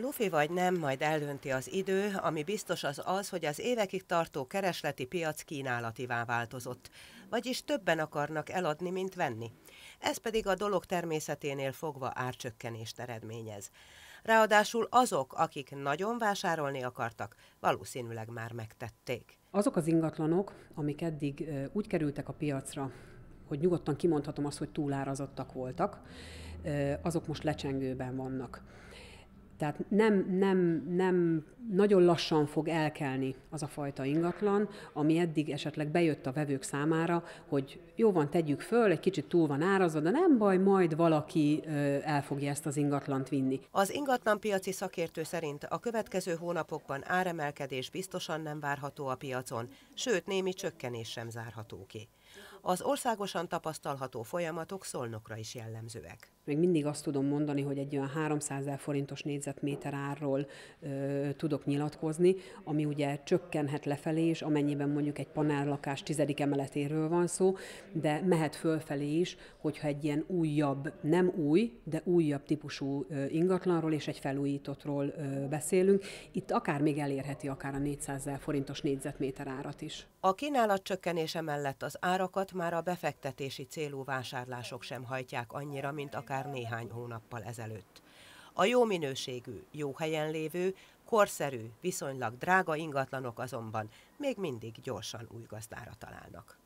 Lufi vagy nem, majd eldönti az idő, ami biztos az az, hogy az évekig tartó keresleti piac kínálativá változott. Vagyis többen akarnak eladni, mint venni. Ez pedig a dolog természeténél fogva árcsökkenést eredményez. Ráadásul azok, akik nagyon vásárolni akartak, valószínűleg már megtették. Azok az ingatlanok, amik eddig úgy kerültek a piacra, hogy nyugodtan kimondhatom azt, hogy túlárazottak voltak, azok most lecsengőben vannak. Tehát nem, nem, nem, nagyon lassan fog elkelni az a fajta ingatlan, ami eddig esetleg bejött a vevők számára, hogy jó van, tegyük föl, egy kicsit túl van árazva, de nem baj, majd valaki el fogja ezt az ingatlant vinni. Az ingatlanpiaci szakértő szerint a következő hónapokban áremelkedés biztosan nem várható a piacon, sőt némi csökkenés sem zárható ki. Az országosan tapasztalható folyamatok szolnokra is jellemzőek még mindig azt tudom mondani, hogy egy olyan 300 ezer forintos négyzetméter árról ö, tudok nyilatkozni, ami ugye csökkenhet lefelé, és amennyiben mondjuk egy panellakás tizedik emeletéről van szó, de mehet fölfelé is, hogyha egy ilyen újabb, nem új, de újabb típusú ingatlanról és egy felújítottról beszélünk. Itt akár még elérheti akár a 400 ezer forintos négyzetméter árat is. A kínálat csökkenése mellett az árakat már a befektetési célú vásárlások sem hajtják annyira, mint akár akár néhány hónappal ezelőtt. A jó minőségű, jó helyen lévő, korszerű, viszonylag drága ingatlanok azonban még mindig gyorsan új gazdára találnak.